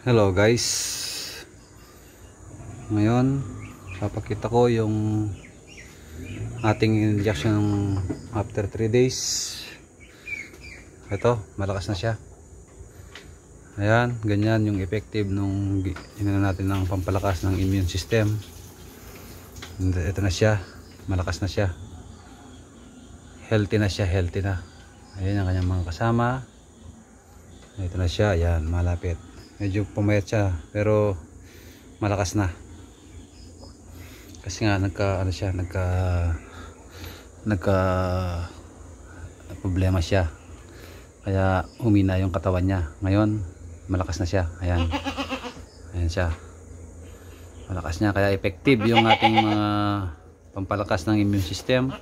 Hello guys Ngayon Papakita ko yung Ating injection After 3 days Ito, malakas na siya Ayan, ganyan yung effective Nung inano natin ng pampalakas Ng immune system Ito na siya, malakas na siya Healthy na siya, healthy na Ayan ang kanyang mga kasama Ito na siya, ayan, malapit medyo pumayat siya pero malakas na kasi nga nagka ano siya nagka nagka problema siya kaya humina yung katawan niya ngayon malakas na siya ayan ayan siya malakas niya kaya effective yung ating mga pampalakas ng immune system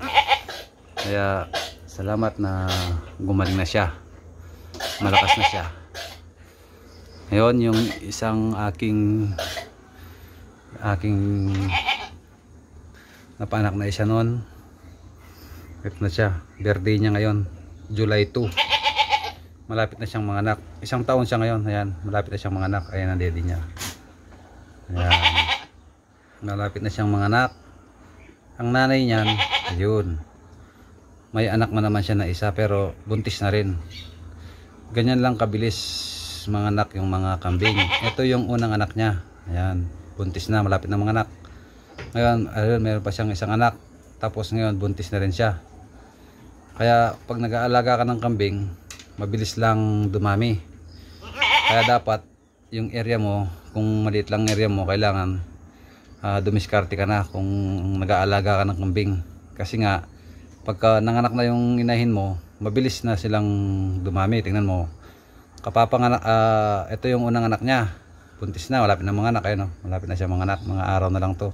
kaya salamat na gumaling na siya malakas na siya ngayon, yung isang aking aking napanak na isa noon. Ito na siya. Birthday niya ngayon. July 2. Malapit na siyang anak Isang taon siya ngayon. Ayan. Malapit na siyang anak Ayan ang daddy niya. Ayan. Malapit na siyang anak Ang nanay niyan, ayun. May anak man naman siya na isa pero buntis na rin. Ganyan lang kabilis mga anak yung mga kambing. Ito yung unang anak niya. Ayan, buntis na, malapit na mga anak Ngayon, ayun, meron pa siyang isang anak. Tapos ngayon, buntis na rin siya. Kaya pag nag-aalaga ka ng kambing, mabilis lang dumami. Kaya dapat yung area mo, kung maliit lang area mo, kailangan uh, dumiskarte ka na kung nag-aalaga ka ng kambing. Kasi nga, pagka nanganak na yung inahin mo, mabilis na silang dumami. Tingnan mo, kapapanganak uh, ah, ito yung unang anak niya buntis na malapit na mga anak ayun no? malapit na siya mga anak mga araw na lang to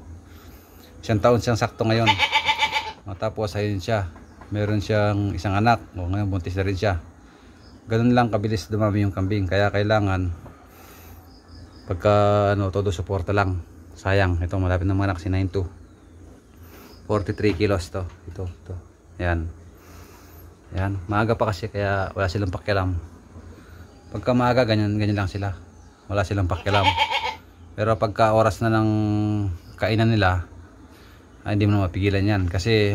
isang taon siyang sakto ngayon matapos ayun siya meron siyang isang anak o ngayon buntis na rin siya ganun lang kabilis dumami yung kambing kaya kailangan pagka ano todo suporta lang sayang ito malapit na mga anak si 92 43 kilos to ito, to yan yan maaga pa kasi kaya wala silang pakialam pagka maaga ganyan, ganyan lang sila wala silang pakialam pero pagka oras na ng kainan nila ay ah, hindi mo na mapigilan yan kasi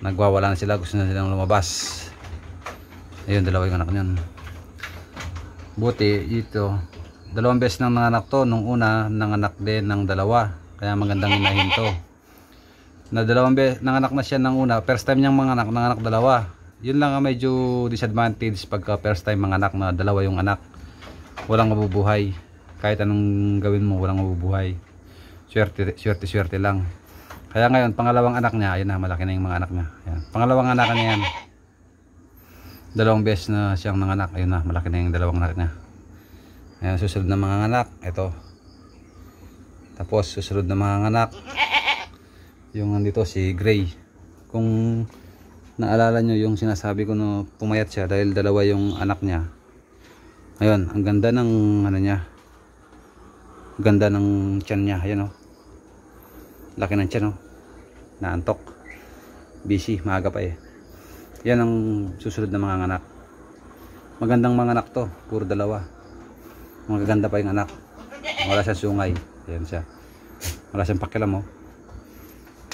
nagwawala na sila gusto na silang lumabas ayun dalawa yung anak nyan buti ito dalawang beses nang nanganak to nung una nanganak din ng dalawa kaya magandang inahin to na dalawang beses nanganak na siya ng una first time niyang manganak nanganak dalawa yun lang ang medyo disadvantage pagka first time mga anak na dalawa yung anak walang mabubuhay kahit anong gawin mo walang mabubuhay swerte swerte swerte lang kaya ngayon pangalawang anak niya ayun na malaki na yung mga anak niya ayan. pangalawang anak niya yan dalawang beses na siyang nanganak ayun na malaki na yung dalawang anak niya ayan susunod na mga anak ito tapos susunod na mga anak yung nandito si Gray kung naalala nyo yung sinasabi ko no pumayat siya dahil dalawa yung anak niya ayun ang ganda ng ano niya ganda ng tiyan niya ayun oh laki ng tiyan oh naantok busy maaga pa eh yan ang susunod na mga anak magandang mga anak to puro dalawa magaganda pa yung anak wala siyang sungay ayan siya wala siyang pakilam oh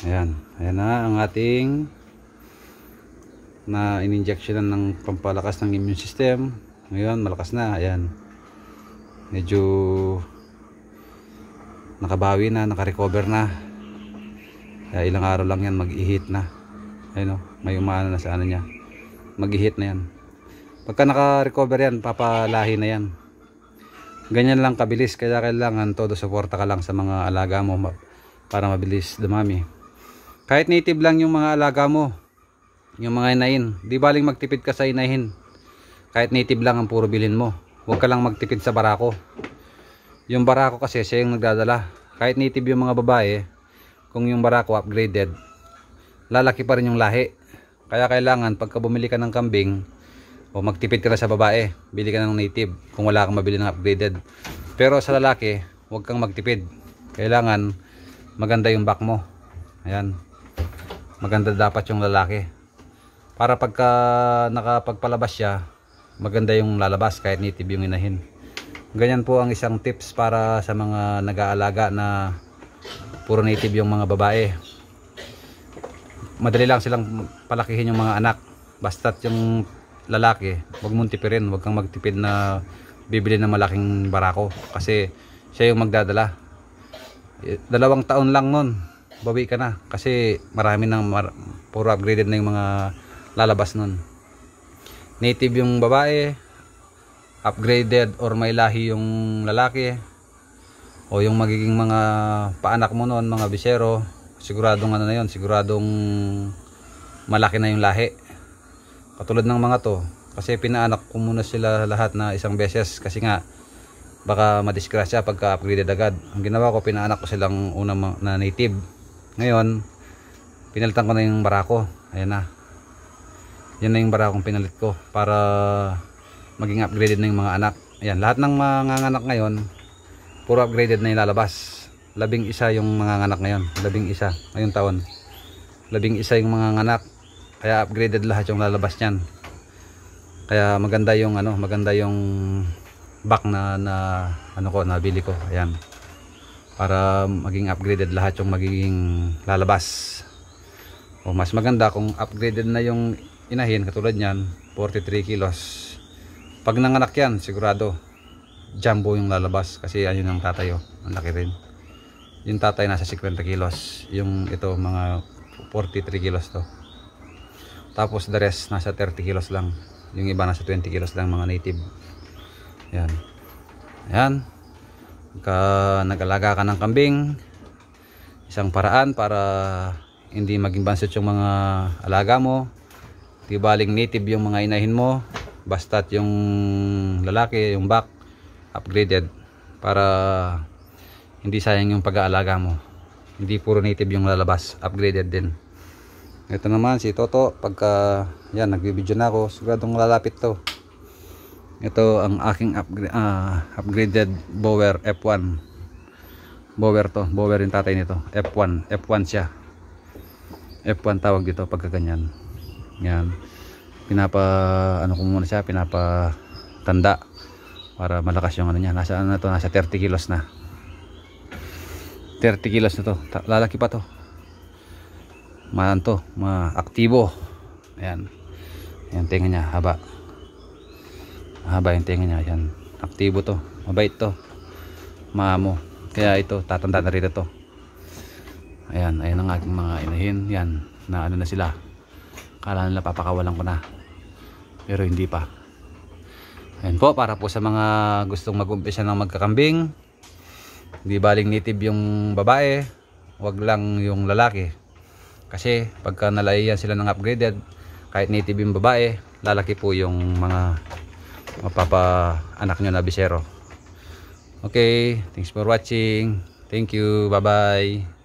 ayan ayan na ang ating na in-injection ininjectionan ng pampalakas ng immune system ngayon malakas na ayan medyo nakabawi na nakarecover na Kaya ilang araw lang yan mag-ihit na ayun o oh, may umaano na sa ano niya mag-ihit na yan pagka nakarecover yan papalahi na yan ganyan lang kabilis kaya kailangan todo suporta ka lang sa mga alaga mo para mabilis dumami kahit native lang yung mga alaga mo yung mga inahin di baling magtipid ka sa inahin kahit native lang ang puro bilhin mo huwag ka lang magtipid sa barako yung barako kasi siya yung nagdadala kahit native yung mga babae kung yung barako upgraded lalaki pa rin yung lahi kaya kailangan pagka bumili ka ng kambing o magtipid ka na sa babae bili ka ng native kung wala kang mabili ng upgraded pero sa lalaki huwag kang magtipid kailangan maganda yung back mo ayan maganda dapat yung lalaki para pagka nakapagpalabas siya maganda yung lalabas kahit native yung inahin ganyan po ang isang tips para sa mga nag-aalaga na puro native yung mga babae madali lang silang palakihin yung mga anak basta't yung lalaki wag mong tipirin wag kang magtipid na bibili ng malaking barako kasi siya yung magdadala eh, dalawang taon lang nun bawi ka na kasi marami nang mar puro upgraded na yung mga lalabas nun native yung babae upgraded or may lahi yung lalaki o yung magiging mga paanak mo noon mga bisero siguradong ano na yun siguradong malaki na yung lahi katulad ng mga to kasi pinaanak ko muna sila lahat na isang beses kasi nga baka madisgrasya pagka upgraded agad ang ginawa ko pinaanak ko silang unang na native ngayon pinalitan ko na yung barako ayan na yan na yung barakong pinalit ko para maging upgraded na yung mga anak ayan lahat ng mga anak ngayon puro upgraded na ilalabas labing isa yung mga anak ngayon labing isa ngayong taon labing isa yung mga anak kaya upgraded lahat yung lalabas niyan kaya maganda yung ano maganda yung back na, na ano ko nabili ko ayan para maging upgraded lahat yung magiging lalabas o mas maganda kung upgraded na yung inahin katulad yan 43 kilos pag nanganak yan sigurado jumbo yung lalabas kasi ayun ang tatayo ang laki rin yung tatay nasa 50 kilos yung ito mga 43 kilos to tapos the rest nasa 30 kilos lang yung iba nasa 20 kilos lang mga native yan yan Ka, nag-alaga ka ng kambing isang paraan para hindi maging bansit yung mga alaga mo Tibaling native yung mga inahin mo. Basta't yung lalaki, yung back, upgraded. Para hindi sayang yung pag-aalaga mo. Hindi puro native yung lalabas. Upgraded din. Ito naman si Toto. Pagka, yan, nagbibidyo na ako. Siguradong lalapit to. Ito ang aking upgra uh, upgraded Bower F1. Bower to. Bower yung tatay nito. F1. F1 siya. F1 tawag dito pagka ganyan. Yan. Pinapa ano ko muna siya, pinapa tanda para malakas yung ano niya. Nasa ano na to, nasa 30 kilos na. 30 kilos na to. Lalaki pa to. Malan to, maaktibo. Ayan. Ayan tingnan niya, haba. Haba yung tinga niya. Ayan. Aktibo to. Mabait to. Maamo. Kaya ito, tatanda na rito to. Ayan, ayan ang aking mga inahin. Yan, na ano na sila. Kala nila papakawalan ko na. Pero hindi pa. Ayan po, para po sa mga gustong mag-umpisa ng magkakambing. Hindi baling native yung babae. wag lang yung lalaki. Kasi pagka nalayan sila ng upgraded, kahit native yung babae, lalaki po yung mga mapapa anak nyo na bisero. Okay, thanks for watching. Thank you. Bye-bye.